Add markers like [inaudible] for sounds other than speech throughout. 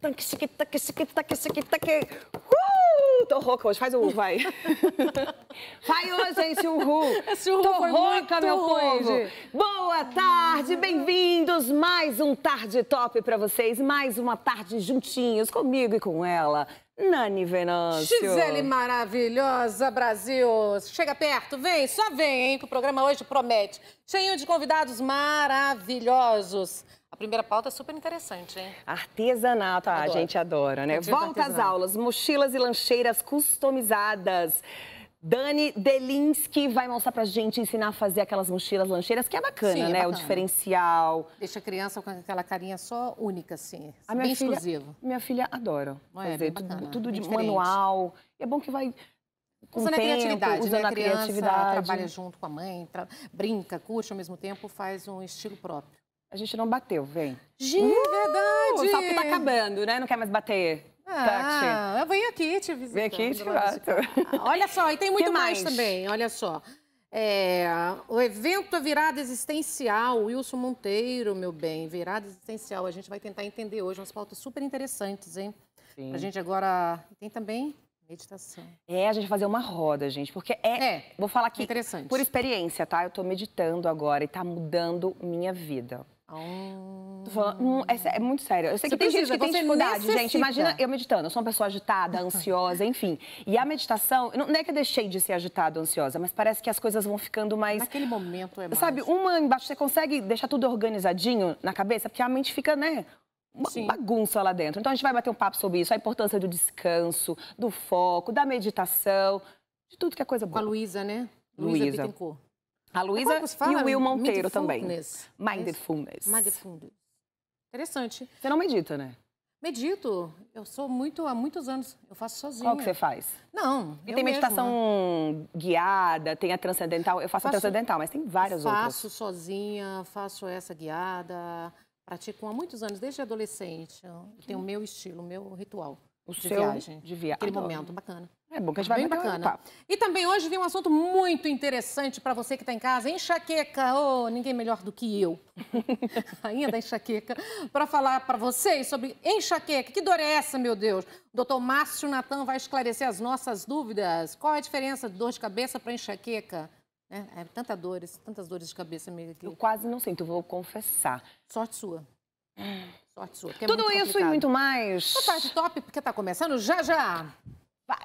Tá, uh, tô rouca hoje, faz o uh, vai. [laughs] vai hoje, hein, silhu, uh, tô rouca, meu povo. Hoje. Boa tarde, bem-vindos. Mais um Tarde Top pra vocês. Mais uma tarde juntinhos comigo e com ela. Nani Venâncio. Gisele maravilhosa, Brasil. Chega perto, vem, só vem, hein, que o programa hoje promete. Cheio de convidados maravilhosos. A primeira pauta é super interessante, hein? Artesanato, ah, a gente adora, né? Volta às aulas, mochilas e lancheiras customizadas. Dani Delinski vai mostrar pra gente, ensinar a fazer aquelas mochilas lancheiras, que é bacana, Sim, é né? Bacana. O diferencial. Deixa a criança com aquela carinha só única, assim. A minha filha, Minha filha adora Não fazer é, tudo, tudo de manual. E é bom que vai usando tempo, a criatividade, né? usando né? a, a criança criatividade. trabalha junto com a mãe, tra... brinca, curte ao mesmo tempo, faz um estilo próprio. A gente não bateu, vem. De é uh, tá verdade! Só que tá acabando, né? Não quer mais bater. Tá ah, eu venho aqui te visitar. Vem aqui te bato. Ah, olha só, e tem [laughs] muito mais? mais? também, olha só. É, o evento Virada Existencial, Wilson Monteiro, meu bem, Virada Existencial. A gente vai tentar entender hoje umas pautas super interessantes, hein? Sim. A gente agora tem também meditação. É, a gente fazer uma roda, gente, porque é, é vou falar aqui interessante. por experiência, tá? Eu tô meditando agora e tá mudando minha vida. Oh. Hum. Tô falando, é, é, muito sério. Eu sei você que tem precisa, gente que tem dificuldade, necessita. gente. Imagina eu meditando, eu sou uma pessoa agitada, [laughs] ansiosa, enfim. E a meditação, não, não é que eu deixei de ser agitada, ansiosa, mas parece que as coisas vão ficando mais. Naquele momento é mais. Sabe, uma embaixo, você consegue deixar tudo organizadinho na cabeça, porque a mente fica, né? uma Sim. bagunça lá dentro. Então a gente vai bater um papo sobre isso, a importância do descanso, do foco, da meditação, de tudo que é coisa boa. Com a Luísa, né? Luísa. A Luísa é e o Will Monteiro também. Mindfulness. Mindfulness. Mindfulness. Interessante. Você não medita, né? Medito. Eu sou muito, há muitos anos, eu faço sozinha. Qual que você faz? Não. E tem meditação mesma. guiada, tem a transcendental. Eu faço, faço a transcendental, mas tem várias faço outras. Faço sozinha, faço essa guiada. Pratico há muitos anos, desde adolescente. Eu tenho o meu estilo, o meu ritual. O de seu viagem. de viagem. Aquele momento bacana. É bom que a gente vai Bem bacana. E também hoje vem um assunto muito interessante para você que está em casa, enxaqueca. Oh, ninguém melhor do que eu. [laughs] Ainda enxaqueca. Para falar para vocês sobre enxaqueca. Que dor é essa, meu Deus? O doutor Márcio Natan vai esclarecer as nossas dúvidas. Qual é a diferença de dor de cabeça para enxaqueca? É, é tanta dores, tantas dores de cabeça, amiga. aqui. Eu quase não sinto, vou confessar. Sorte sua. Sorte sua. É Tudo é isso complicado. e muito mais. Boa tá, tarde, tá top, porque está começando já já. Vai!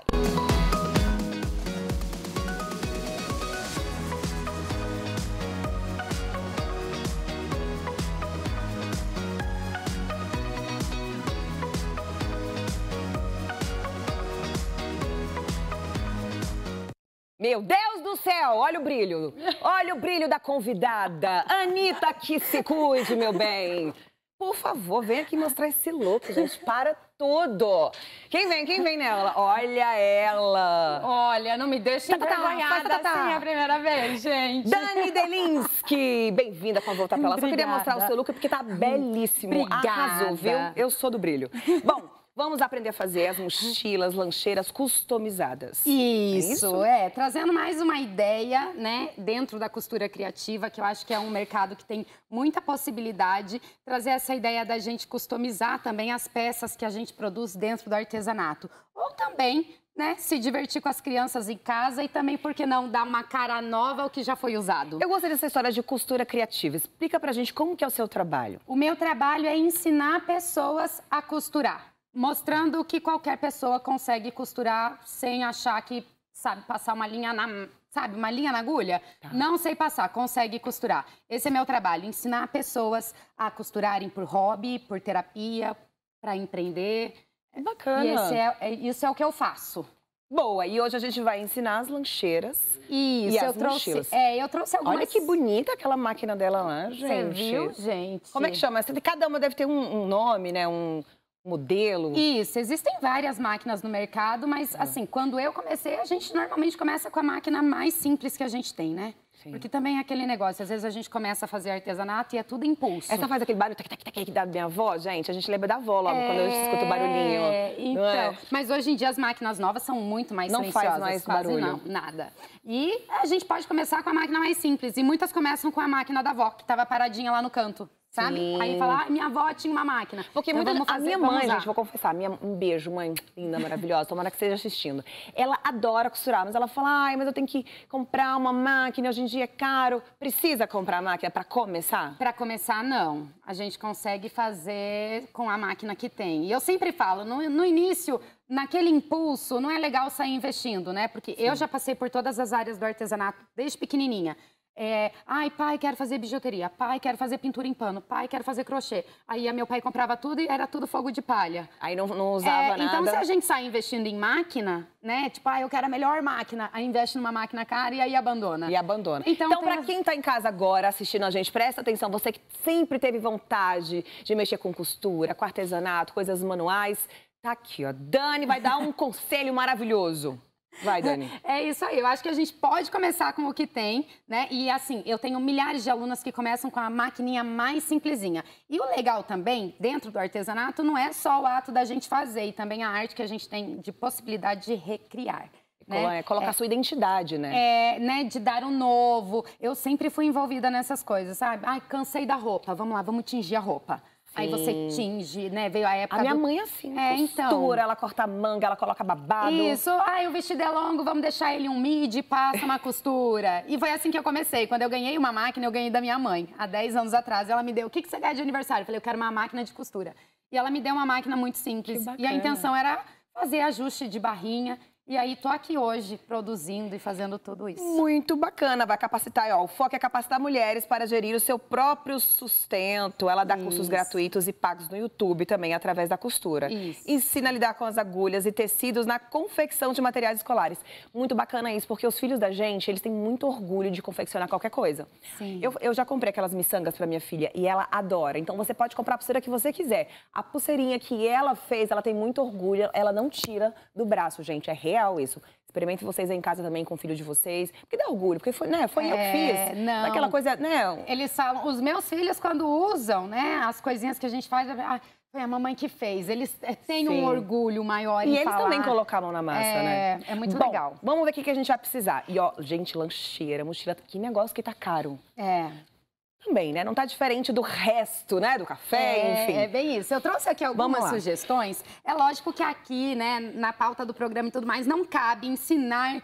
Meu Deus do céu, olha o brilho. Olha o brilho da convidada. Anitta, que se cuide, meu bem. Por favor, vem aqui mostrar esse look, gente. Para tudo. Quem vem? Quem vem nela? Olha ela. Olha, não me deixa tá, envergonhada tá, tá, assim é a primeira vez, gente. Dani [laughs] Delinsky, bem-vinda para voltar pela. Só queria mostrar o seu look porque tá hum, belíssimo. Obrigada. Arrasou, viu? Eu sou do brilho. Bom, Vamos aprender a fazer as mochilas, lancheiras customizadas. Isso, é, isso? é. Trazendo mais uma ideia, né, dentro da costura criativa, que eu acho que é um mercado que tem muita possibilidade, trazer essa ideia da gente customizar também as peças que a gente produz dentro do artesanato. Ou também né, se divertir com as crianças em casa e também, por que não, dar uma cara nova ao que já foi usado. Eu gostei dessa história de costura criativa. Explica pra gente como que é o seu trabalho. O meu trabalho é ensinar pessoas a costurar. Mostrando que qualquer pessoa consegue costurar sem achar que sabe passar uma linha na, sabe, uma linha na agulha? Tá. Não sei passar, consegue costurar. Esse é meu trabalho, ensinar pessoas a costurarem por hobby, por terapia, para empreender. É bacana. É, é, isso é o que eu faço. Boa, e hoje a gente vai ensinar as lancheiras Isso, e as eu trouxe, mochilas. É, eu trouxe algumas... Olha que bonita aquela máquina dela lá, gente. Você viu, gente? Como é que chama? Cada uma deve ter um, um nome, né? Um, modelo? Isso, existem várias máquinas no mercado, mas é. assim, quando eu comecei, a gente normalmente começa com a máquina mais simples que a gente tem, né? Sim. Porque também é aquele negócio, às vezes a gente começa a fazer artesanato e é tudo impulso. Essa faz aquele barulho que dá da minha avó, gente, a gente lembra da avó logo é... quando eu escuto o barulhinho. É? Então, é? Mas hoje em dia as máquinas novas são muito mais não silenciosas. Não faz mais quase, barulho. Não, nada. E a gente pode começar com a máquina mais simples. E muitas começam com a máquina da avó, que estava paradinha lá no canto sabe? Sim. Aí falar, ah, minha avó tinha uma máquina. Porque então, muita, fazer, a minha mãe, gente, vou confessar, minha, um beijo, mãe linda, maravilhosa, tomara que esteja assistindo. Ela adora costurar, mas ela fala, ai, mas eu tenho que comprar uma máquina, hoje em dia é caro. Precisa comprar máquina para começar? Para começar, não. A gente consegue fazer com a máquina que tem. E eu sempre falo, no, no início, naquele impulso, não é legal sair investindo, né? Porque Sim. eu já passei por todas as áreas do artesanato desde pequenininha. É, Ai, pai, quero fazer bijuteria. Pai, quero fazer pintura em pano. Pai, quero fazer crochê. Aí meu pai comprava tudo e era tudo fogo de palha. Aí não, não usava é, nada. Então, se a gente sai investindo em máquina, né? Tipo, ah, eu quero a melhor máquina. Aí investe numa máquina cara e aí abandona. E abandona. Então, então para as... quem está em casa agora assistindo a gente, presta atenção. Você que sempre teve vontade de mexer com costura, com artesanato, coisas manuais, tá aqui, ó. Dani vai dar um [laughs] conselho maravilhoso. Vai, Dani. É isso aí. Eu acho que a gente pode começar com o que tem, né? E assim, eu tenho milhares de alunas que começam com a maquininha mais simplesinha. E o legal também, dentro do artesanato, não é só o ato da gente fazer, e também a arte que a gente tem de possibilidade de recriar. Né? É, colocar é, sua identidade, né? É, né? De dar um novo. Eu sempre fui envolvida nessas coisas, sabe? Ai, cansei da roupa. Vamos lá, vamos tingir a roupa. Aí você tinge, né? Veio a época. A minha do... mãe é assim, é, então. costura, então... ela corta manga, ela coloca babado. Isso, ai, o vestido é longo, vamos deixar ele um midi, passa uma costura. E foi assim que eu comecei. Quando eu ganhei uma máquina, eu ganhei da minha mãe. Há 10 anos atrás, ela me deu: o que, que você ganha de aniversário? Eu falei, eu quero uma máquina de costura. E ela me deu uma máquina muito simples. E a intenção era fazer ajuste de barrinha. E aí, tô aqui hoje produzindo e fazendo tudo isso. Muito bacana, vai capacitar, ó, o foco é capacitar mulheres para gerir o seu próprio sustento. Ela dá isso. cursos gratuitos e pagos no YouTube também através da costura. Isso. Ensina a lidar com as agulhas e tecidos na confecção de materiais escolares. Muito bacana isso, porque os filhos da gente, eles têm muito orgulho de confeccionar qualquer coisa. Sim. Eu, eu já comprei aquelas miçangas para minha filha e ela adora. Então você pode comprar a pulseira que você quiser. A pulseirinha que ela fez, ela tem muito orgulho, ela não tira do braço, gente, é real real isso. Experimente vocês aí em casa também com o filho de vocês. Porque dá orgulho, porque foi, né, foi é, eu que é, fiz. Não. Aquela coisa, né? Eles falam, os meus filhos, quando usam, né, as coisinhas que a gente faz. Ah, foi a mamãe que fez. Eles eh, têm Sim. um orgulho maior e em E eles falar. também colocaram na massa, é, né? É muito Bom, legal. Vamos ver o que a gente vai precisar. E ó, gente, lancheira, mochila. Que negócio que tá caro. É também, né? Não tá diferente do resto, né? Do café, é, enfim. É bem isso. Eu trouxe aqui algumas sugestões. É lógico que aqui, né, na pauta do programa e tudo mais, não cabe ensinar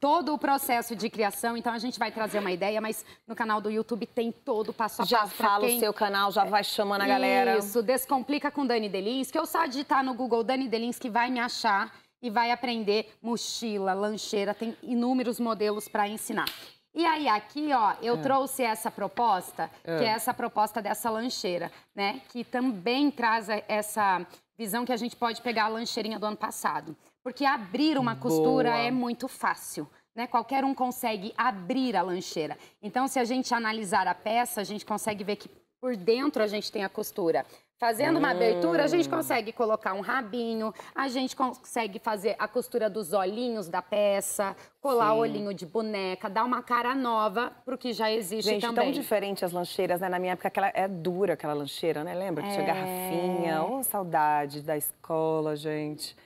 todo o processo de criação, então a gente vai trazer uma ideia, mas no canal do YouTube tem todo o passo a já passo. Já fala quem... o seu canal, já é, vai chamando a galera. Isso, Descomplica com Dani Delins, que eu só digitar no Google Dani Delins que vai me achar e vai aprender mochila, lancheira, tem inúmeros modelos para ensinar. E aí, aqui, ó, eu é. trouxe essa proposta, é. que é essa proposta dessa lancheira, né? Que também traz essa visão que a gente pode pegar a lancheirinha do ano passado. Porque abrir uma Boa. costura é muito fácil. Né? Qualquer um consegue abrir a lancheira. Então, se a gente analisar a peça, a gente consegue ver que por dentro a gente tem a costura. Fazendo uma abertura, a gente hum. consegue colocar um rabinho, a gente consegue fazer a costura dos olhinhos da peça, colar Sim. olhinho de boneca, dar uma cara nova pro que já existe gente, também. tão diferente as lancheiras, né? Na minha época, aquela, é dura aquela lancheira, né? Lembra? Que é... tinha garrafinha. Ô, oh, saudade da escola, gente.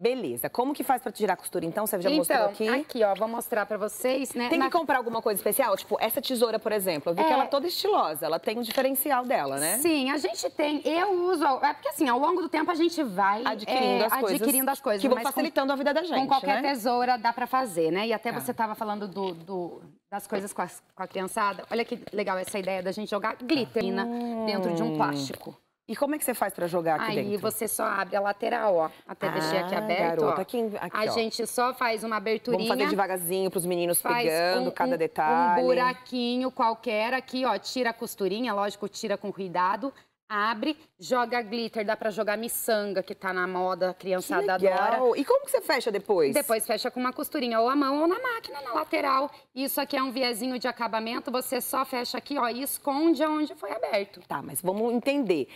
Beleza. Como que faz para tirar a costura, então? Você já então, mostrou aqui. aqui, ó, vou mostrar para vocês, né? Tem que Na... comprar alguma coisa especial? Tipo, essa tesoura, por exemplo, eu vi é... que ela é toda estilosa, ela tem um diferencial dela, né? Sim, a gente tem. Eu uso, é porque assim, ao longo do tempo a gente vai adquirindo, é, as, coisas as coisas. Que vão facilitando com, a vida da gente, Com qualquer né? tesoura dá para fazer, né? E até tá. você tava falando do, do das coisas com a, com a, criançada. Olha que legal essa ideia da gente jogar glitter hum. dentro de um hum. plástico. E como é que você faz para jogar aqui Aí dentro? Aí você só abre a lateral, ó. Até ah, deixei aqui aberto, garota, ó. Aqui, aqui, a ó. gente só faz uma aberturinha. Vamos fazer devagarzinho pros meninos faz pegando um, cada detalhe. Um buraquinho qualquer aqui, ó. Tira a costurinha, lógico, tira com cuidado. Abre, joga glitter, dá para jogar miçanga, que tá na moda, a criançada que legal. adora. E como que você fecha depois? Depois fecha com uma costurinha, ou à mão ou na máquina, na lateral. Isso aqui é um viezinho de acabamento, você só fecha aqui, ó, e esconde onde foi aberto. Tá, mas vamos entender.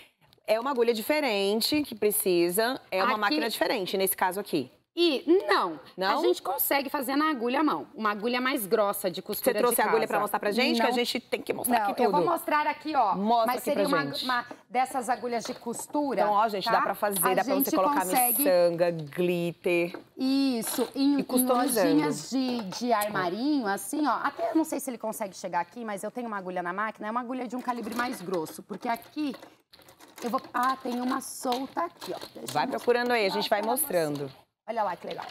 É uma agulha diferente que precisa, é uma aqui... máquina diferente nesse caso aqui. E não, não, a gente consegue fazer na agulha à mão, uma agulha mais grossa de costura Você trouxe a agulha para mostrar pra gente? Não, que a gente tem que mostrar não, aqui tudo. eu vou mostrar aqui, ó. Mostra mas aqui seria uma, uma, dessas agulhas de costura. Então, ó, gente, tá? dá para fazer, a dá para você colocar consegue... miçanga, glitter. Isso, em, e em de, de armarinho, assim, ó. Até não sei se ele consegue chegar aqui, mas eu tenho uma agulha na máquina, é uma agulha de um calibre mais grosso, porque aqui eu vou... Ah, tem uma solta aqui, ó. Deixa vai procurando aí, a gente vai mostrando. Olha lá que legal.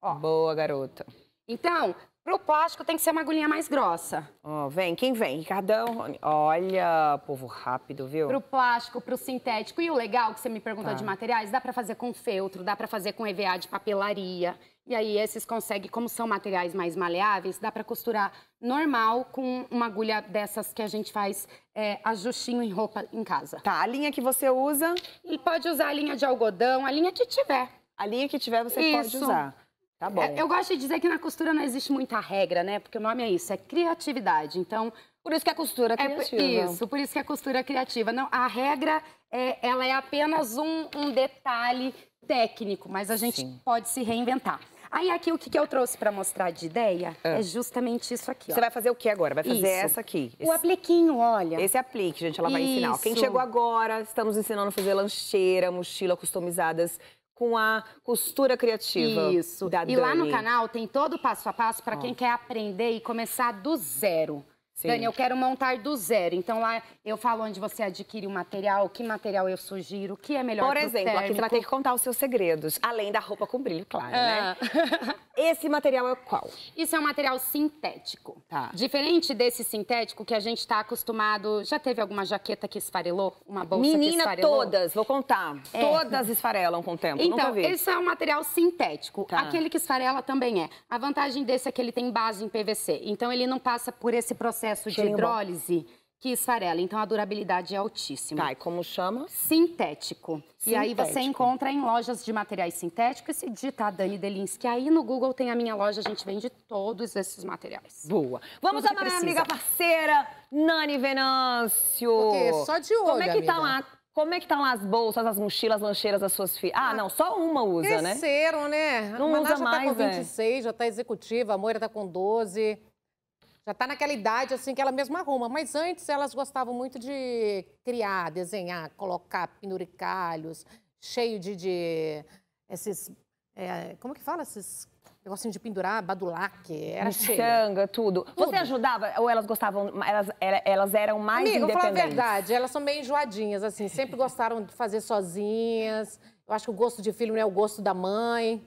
Ó. Boa, garota. Então, pro plástico tem que ser uma agulhinha mais grossa. Ó, oh, vem, quem vem? Ricardão, Rony. Olha, povo rápido, viu? Pro plástico, pro sintético. E o legal que você me perguntou tá. de materiais, dá para fazer com feltro, dá para fazer com EVA de papelaria. E aí esses conseguem, como são materiais mais maleáveis, dá para costurar normal com uma agulha dessas que a gente faz é, ajustinho em roupa em casa. Tá, a linha que você usa? E pode usar a linha de algodão, a linha que tiver. A linha que tiver você isso. pode usar. Tá bom. É, eu gosto de dizer que na costura não existe muita regra, né? Porque o nome é isso, é criatividade. Então, por isso que a costura é, é criativa. É, isso, por isso que a costura é criativa. Não, a regra é, ela é apenas um, um detalhe técnico, mas a gente Sim. pode se reinventar. Aí aqui o que, que eu trouxe para mostrar de ideia ah. é justamente isso aqui. Ó. Você vai fazer o que agora? Vai fazer isso. essa aqui. Esse... O apliquinho, olha. Esse aplique, gente, ela vai isso. ensinar. Quem chegou agora, estamos ensinando a fazer lancheira, mochila customizadas com a costura criativa. Isso. Da e Dani. lá no canal tem todo o passo a passo para quem quer aprender e começar do zero. Sim. Dani, eu quero montar do zero. Então lá eu falo onde você adquire o material, que material eu sugiro, o que é melhor Por exemplo, térmico. aqui você vai ter que contar os seus segredos, além da roupa com brilho, claro, ah. né? [laughs] Esse material é qual? Isso é um material sintético. Tá. Diferente desse sintético que a gente está acostumado. Já teve alguma jaqueta que esfarelou? Uma bolsa Menina, que esfarelou? todas, vou contar. É. Todas esfarelam com o tempo. Então, esse é um material sintético. Tá. Aquele que esfarela também é. A vantagem desse é que ele tem base em PVC. Então, ele não passa por esse processo processo de hidrólise que esfarela. Então a durabilidade é altíssima. Tá, e como chama? Sintético. Sintético. E aí você encontra em lojas de materiais sintéticos e se digitar Dani Delins, que aí no Google tem a minha loja, a gente vende todos esses materiais. Boa. Vamos Tudo a minha amiga parceira, Nani Venâncio. Porque só de olho, Como é que tá amiga. tá lá? Como é que estão tá as bolsas, as mochilas, lancheiras das suas filhas? Ah, ah, não, só uma usa, Cresceram, né? Cresceram, né? Não Maná usa já mais, tá com 26, é. Né? já tá executiva, a Moira tá com 12. Já está naquela idade, assim, que ela mesma arruma. Mas antes elas gostavam muito de criar, desenhar, colocar penduricalhos, cheio de, de esses... É, como que fala? Esses negocinho de pendurar, badulaque, era cheio. tudo. tudo. Você ajudava ou elas gostavam, elas, elas eram mais Amiga, independentes? Amiga, vou falar a verdade, elas são meio enjoadinhas, assim, sempre gostaram de fazer sozinhas. Eu acho que o gosto de filho não é o gosto da mãe.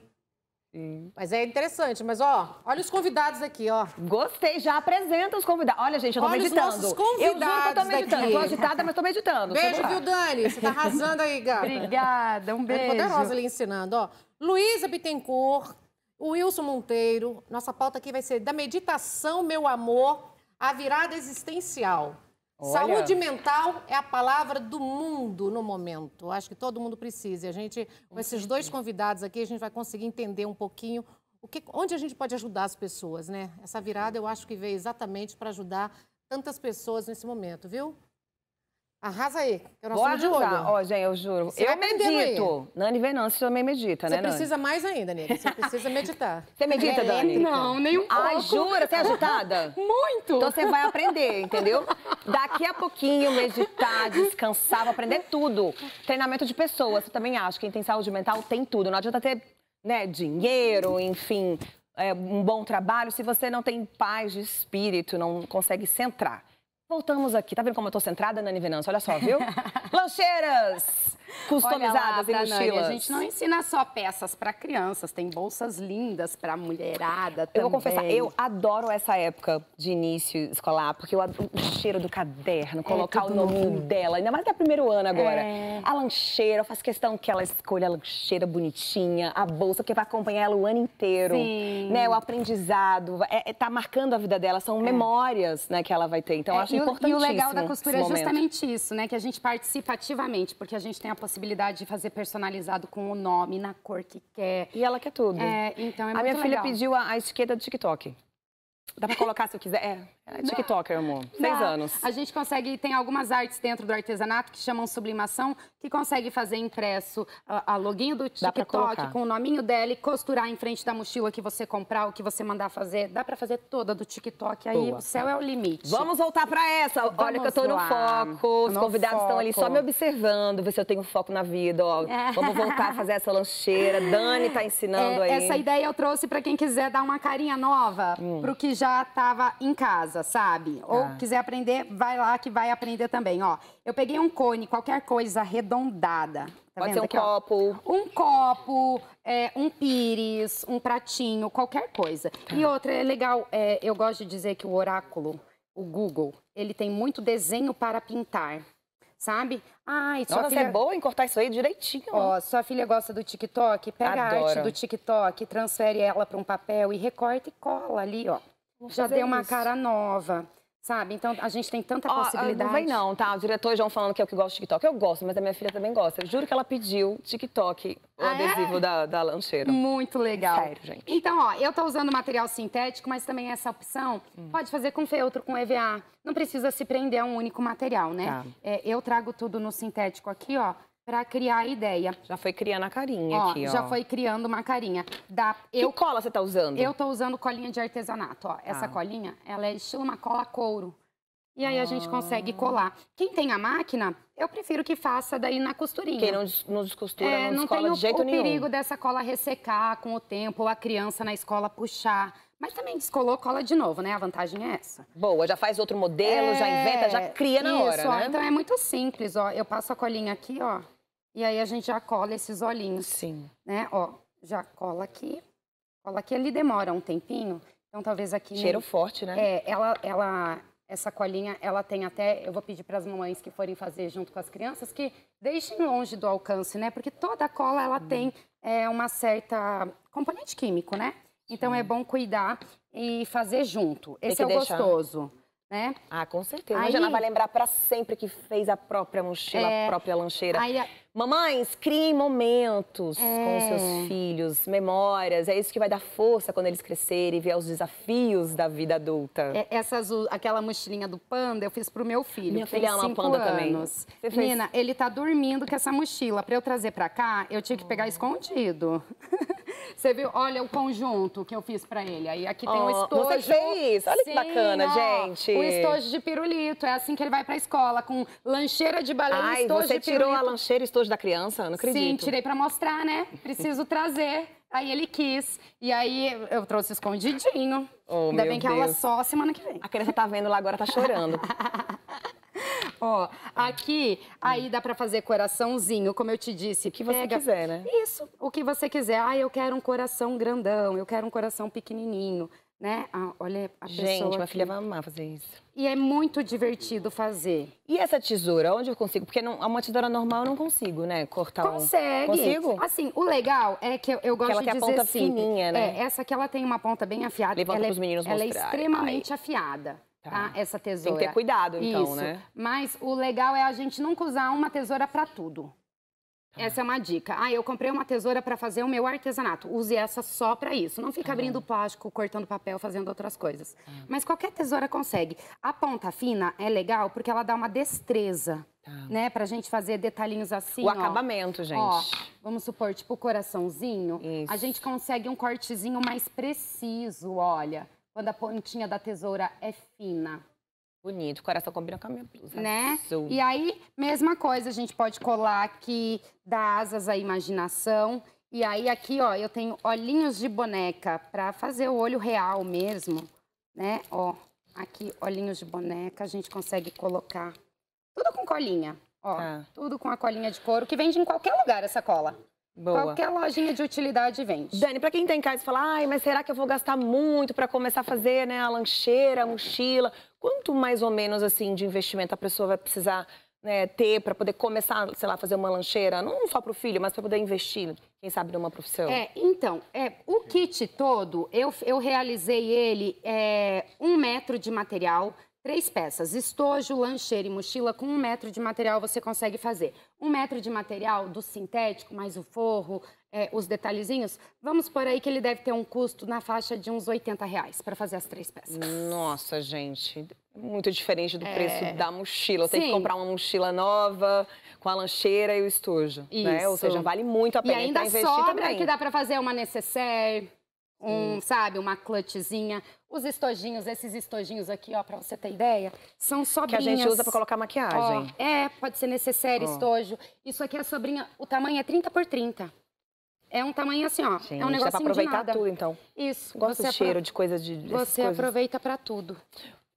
Mas é interessante, mas ó, olha os convidados aqui, ó. Gostei, já apresenta os convidados. Olha, gente, eu tô olha meditando. Os nossos convidados eu juro que eu tô meditando. Daqui. Tô agitada, mas tô meditando. Beijo, viu, Dani? Você tá arrasando aí, gata. Obrigada, um é beijo. É poderosa ali ensinando, ó. Luísa Bittencourt, Wilson Monteiro. Nossa pauta aqui vai ser da meditação, meu amor, a virada existencial. Saúde mental é a palavra do mundo no momento. Acho que todo mundo precisa. E a gente, com esses dois convidados aqui, a gente vai conseguir entender um pouquinho o que, onde a gente pode ajudar as pessoas, né? Essa virada eu acho que veio exatamente para ajudar tantas pessoas nesse momento, viu? Arrasa aí, que é o nosso arrasar. Ó, gente, eu juro. Você eu medito. Aí. Nani Venâncio também medita, né, Você precisa mais ainda, Nani. Você precisa meditar. [laughs] Você medita, Dani? Não, nem um pouco. Ai, jura? Você é agitada? [laughs] Muito! Então você vai aprender, entendeu? Daqui a pouquinho, meditar, descansar, vou aprender tudo. Treinamento de pessoas, você também acha Quem tem saúde mental tem tudo. Não adianta ter, né, dinheiro, enfim, é, um bom trabalho se você não tem paz de espírito, não consegue centrar. Voltamos aqui. Tá vendo como eu tô centrada, na Venâncio? Olha só, viu? [laughs] Lancheiras! customizadas Olha lá, em A gente não ensina só peças para crianças, tem bolsas lindas para mulherada eu também. Eu vou confessar, eu adoro essa época de início escolar, porque eu adoro o cheiro do caderno, é colocar é, o nome dela, ainda mais que é primeiro ano agora. É. A lancheira, eu faço questão que ela escolha a lancheira bonitinha, a bolsa, porque vai acompanhar ela o ano inteiro. Sim. Né, o aprendizado, é, é tá marcando a vida dela, são é. memórias né, que ela vai ter. Então, eu é, acho importantíssimo. E o legal da costura é justamente isso, né? Que a gente participa ativamente, porque a gente tem a possibilidade de fazer personalizado com o nome, na cor que quer. E ela quer tudo. É, então é a minha filha pediu a, a etiqueta do TikTok. Dá pra colocar se eu quiser? É. É TikToker, amor. Seis anos. A gente consegue, tem algumas artes dentro do artesanato que chamam sublimação, que consegue fazer impresso a, a login do TikTok com o nominho dela e costurar em frente da mochila que você comprar, o que você mandar fazer. Dá pra fazer toda do TikTok, aí Boa. o céu é o limite. Vamos voltar pra essa. Vamos Olha que eu tô no lá. foco, os no convidados foco. estão ali só me observando, ver se eu tenho foco na vida, ó. É. Vamos voltar a fazer essa lancheira. Dani tá [laughs] é, ensinando é, aí. Essa ideia eu trouxe pra quem quiser dar uma carinha nova hum. pro que já tava em casa casa, sabe? Ou tá. quiser aprender, vai lá que vai aprender também, ó. Eu peguei um cone, qualquer coisa arredondada. Tá Pode vendo? ser um Aqui, copo. Ó. Um copo, é, um pires, um pratinho, qualquer coisa. Tá. E outra, é legal, é, eu gosto de dizer que o oráculo, o Google, ele tem muito desenho para pintar sabe? Ai, sua é filha... é boa em cortar isso aí direitinho. Ó, sua filha gosta do TikTok, pega Adoro. a arte do TikTok, transfere ela para um papel e recorta e cola ali, ó já deu uma isso. cara nova. Sabe? Então a gente tem tanta oh, possibilidade. Não vai não, tá? O diretor João falando que é o que gosta de TikTok. Eu gosto, mas a minha filha também gosta. Eu juro que ela pediu TikTok, o ah, é? adesivo é? da, da lancheira. Muito legal. Sério, gente. Então, ó, eu tô usando material sintético, mas também essa opção hum. pode fazer com feltro, com EVA. Não precisa se prender a um único material, né? Tá. É, eu trago tudo no sintético aqui, ó para criar a ideia. Já foi criando a carinha ó, aqui, ó. Já foi criando uma carinha. Da, eu, que cola você tá usando? Eu tô usando colinha de artesanato, ó. Essa ah. colinha, ela é estilo uma cola couro. E aí ah. a gente ah. consegue colar. Quem tem a máquina, eu prefiro que faça daí na costurinha. Quem não, não descostura, é, não, não descola tem o, de jeito o nenhum. o perigo dessa cola ressecar com o tempo, ou a criança na escola puxar. Mas também descolou, cola de novo, né? A vantagem é essa. Boa, já faz outro modelo, é... já inventa, já cria na Isso, hora, ó, né? então é muito simples, ó. Eu passo a colinha aqui, ó. E aí a gente já cola esses olhinhos. Sim. Né? Ó, já cola aqui. Cola aqui, ele demora um tempinho. Então talvez aqui... Cheiro forte, né? É, ela, ela, essa colinha, ela tem até, eu vou pedir para as mamães que forem fazer junto com as crianças que deixem longe do alcance, né? Porque toda cola ela hum. tem é, uma certa componente químico, né? Então é bom cuidar e fazer junto. Esse é o deixar. gostoso. Né? Ah, com certeza. Aí... Jana vai lembrar para sempre que fez a própria mochila, é... a própria lancheira. Aí a... Mamães, criem momentos é... com seus filhos, memórias. É isso que vai dar força quando eles crescerem e ver os desafios da vida adulta. É, aquela mochilinha do panda, eu fiz pro meu filho. Minha filha ama panda anos. também. Você Menina, ele tá dormindo com essa mochila. Para eu trazer para cá, eu tinha que pegar escondido. [laughs] Você viu? Olha o conjunto que eu fiz pra ele. Aí aqui tem oh, um estojo. Você fez? Olha Sim, que bacana, ó, gente. O estojo de pirulito. É assim que ele vai pra escola, com lancheira de baleia Ai, estojo você tirou pirulito. a lancheira e estojo da criança? Não acredito. Sim, tirei pra mostrar, né? Preciso trazer. Aí ele quis. E aí eu trouxe escondidinho. Oh, Ainda bem que é Deus. aula só semana que vem. A criança tá vendo lá agora, tá chorando. [laughs] [laughs] Ó, aqui, aí dá pra fazer coraçãozinho, como eu te disse. O que você pega... quiser, né? Isso, o que você quiser. Ah, eu quero um coração grandão, eu quero um coração pequenininho. Né? Ah, olha a Gente, pessoa minha filha vai amar fazer isso. E é muito divertido fazer. E essa tesoura, onde eu consigo? Porque não, uma tesoura normal eu não consigo, né? Cortar Consegue. Um... Consigo? Assim, o legal é que eu, eu gosto que ela de dizer tem a ponta assim, fininha, né? É, essa aqui ela tem uma ponta bem afiada. Levanta ela, é pros meninos Ela é extremamente Ai. afiada. Tá. tá. Essa tesoura. Tem que ter cuidado, então, Isso. né? Mas o legal é a gente nunca usar uma tesoura para tudo. Tá. Essa é uma dica. Ah, eu comprei uma tesoura para fazer o meu artesanato. Use essa só para isso. Não fica tá abrindo plástico, cortando papel, fazendo outras coisas. Mas qualquer tesoura consegue. A ponta fina é legal porque ela dá uma destreza, né? Pra gente fazer detalhinhos assim, O ó. acabamento, gente. Ó, vamos supor, tipo coraçãozinho. Isso. A gente consegue um cortezinho mais preciso, olha quando a pontinha da tesoura é fina. Bonito, o coração combina com a minha blusa. Né? Azul. E aí, mesma coisa, a gente pode colar aqui, dar asas à imaginação. E aí aqui, ó, eu tenho olhinhos de boneca para fazer o olho real mesmo, né? Ó, aqui olhinhos de boneca, a gente consegue colocar tudo com colinha, ó, ah. tudo com a colinha de couro que vende em qualquer lugar essa cola. Boa. Qualquer lojinha de utilidade vende. Dani, para quem tem tá casa e fala, ai, mas será que eu vou gastar muito para começar a fazer né, a lancheira, a mochila? Quanto mais ou menos assim de investimento a pessoa vai precisar né, ter para poder começar, sei lá, fazer uma lancheira, não só para o filho, mas para poder investir, quem sabe, numa profissão? É, então, é, o kit todo, eu, eu realizei ele é, um metro de material, Três peças, estojo, lancheira e mochila, com um metro de material você consegue fazer. Um metro de material do sintético, mais o forro, é, os detalhezinhos, vamos por aí que ele deve ter um custo na faixa de uns 80 reais para fazer as três peças. Nossa, gente, muito diferente do é. preço da mochila. Tem que comprar uma mochila nova, com a lancheira e o estojo. Isso. Né? Ou seja, vale muito a pena e ainda sobra também. que dá para fazer uma necessaire um, sabe, uma clutchzinha. Os estojinhos, esses estojinhos aqui, ó, pra você ter ideia, são sobrinhas. Que a gente usa pra colocar maquiagem. Ó, é, pode ser necessário ó. estojo. Isso aqui é sobrinha, o tamanho é 30 por 30. É um tamanho assim, ó, gente, é um negócio dá pra aproveitar tudo, então. Isso. Gosto do cheiro, de coisa de... Você coisas. aproveita pra tudo.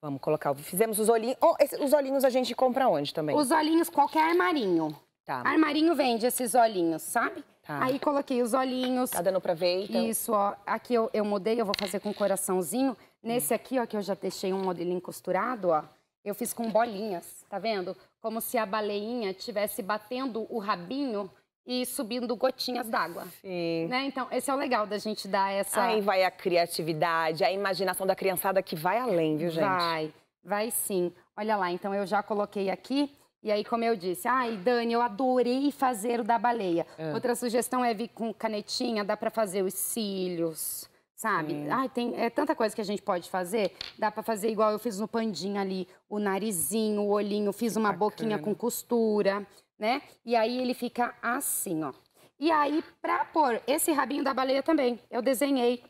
Vamos colocar, fizemos os olhinhos. Oh, os olhinhos a gente compra onde também? Os olhinhos, qualquer armarinho. Tá. Armarinho vende esses olhinhos, sabe? Tá. Aí coloquei os olhinhos. Tá dando pra ver, então. Isso, ó. Aqui eu, eu mudei, eu vou fazer com coraçãozinho. Nesse aqui, ó, que eu já deixei um modelinho costurado, ó. Eu fiz com bolinhas, tá vendo? Como se a baleinha estivesse batendo o rabinho e subindo gotinhas d'água. Sim. Né? Então, esse é o legal da gente dar essa... Aí vai a criatividade, a imaginação da criançada que vai além, viu, gente? Vai, vai sim. Olha lá, então eu já coloquei aqui e aí, como eu disse, ai, Dani, eu adorei fazer o da baleia. É. Outra sugestão é vir com canetinha, dá para fazer os cílios, sabe? Ai, tem é tanta coisa que a gente pode fazer. Dá para fazer igual eu fiz no pandinha ali, o narizinho, o olhinho, fiz uma Bacana. boquinha com costura, né? E aí ele fica assim, ó. E aí, pra pôr esse rabinho da baleia também, eu desenhei,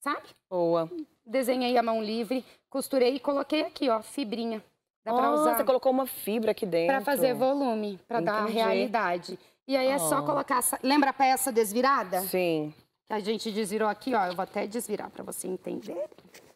sabe? Boa. Desenhei a mão livre, costurei e coloquei aqui, ó, fibrinha. Dá oh, pra usar. Você colocou uma fibra aqui dentro. Para fazer volume, para dar realidade. E aí é só colocar essa... Lembra a peça desvirada? Sim. Que a gente desvirou aqui, ó. Eu vou até desvirar para você entender.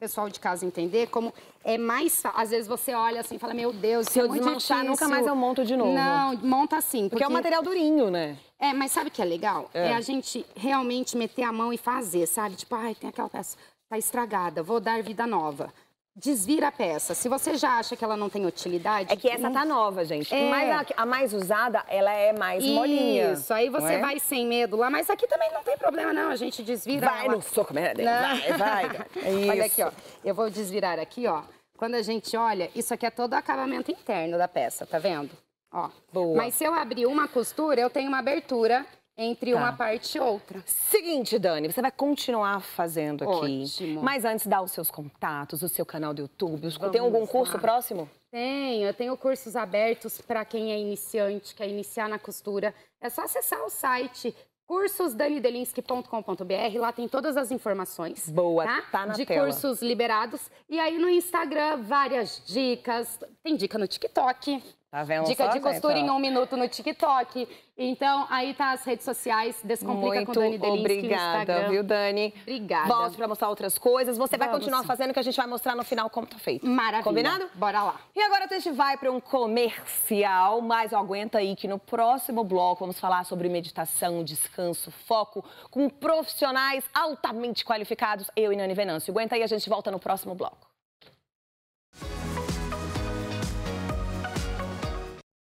Pessoal de casa entender como é mais Às vezes você olha assim e fala, meu Deus, se é eu desmanchar, nunca mais eu monto de novo. Não, monta assim. Porque, porque é um material durinho, né? É, mas sabe o que é legal? É. é a gente realmente meter a mão e fazer, sabe? Tipo, ai, tem aquela peça, tá estragada, vou dar vida nova desvira a peça. Se você já acha que ela não tem utilidade... É que essa tá nova, gente. É. Mas a, a, mais usada, ela é mais Isso, molinha. Isso, aí você é? vai sem medo lá. Mas aqui também não tem problema, não. A gente desvira Vai ela. no soco, é Não, Vai, vai. isso. [laughs] Olha aqui, ó. Eu vou desvirar aqui, ó. Quando a gente olha, isso aqui é todo o acabamento interno da peça, tá vendo? Ó. Boa. Mas se eu abrir uma costura, eu tenho uma abertura entre tá. uma parte e outra. Seguinte, Dani, você vai continuar fazendo aqui. Ótimo. Mas antes, dá os seus contatos, o seu canal do YouTube. Vamos tem algum lá. curso próximo? Tenho, eu tenho cursos abertos para quem é iniciante, quer iniciar na costura. É só acessar o site cursosdani.delinsky.com.br. lá tem todas as informações. Boa, tá, tá na De tela. cursos liberados. E aí no Instagram, várias dicas. Tem dica no TikTok. Tá vendo Dica só, de costura então. em um minuto no TikTok. Então, aí tá as redes sociais, Descomplica Muito com Dani Delinski obrigada, viu, Dani? Obrigada. Volto pra mostrar outras coisas. Você Vamos. vai continuar fazendo, que a gente vai mostrar no final como tá feito. Maravilha. Combinado? Bora lá. E agora a gente vai pra um comercial, mas aguenta aí que no próximo bloco vamos falar sobre meditação, descanso, foco, com profissionais altamente qualificados, eu e Nani Venâncio. Aguenta aí, a gente volta no próximo bloco.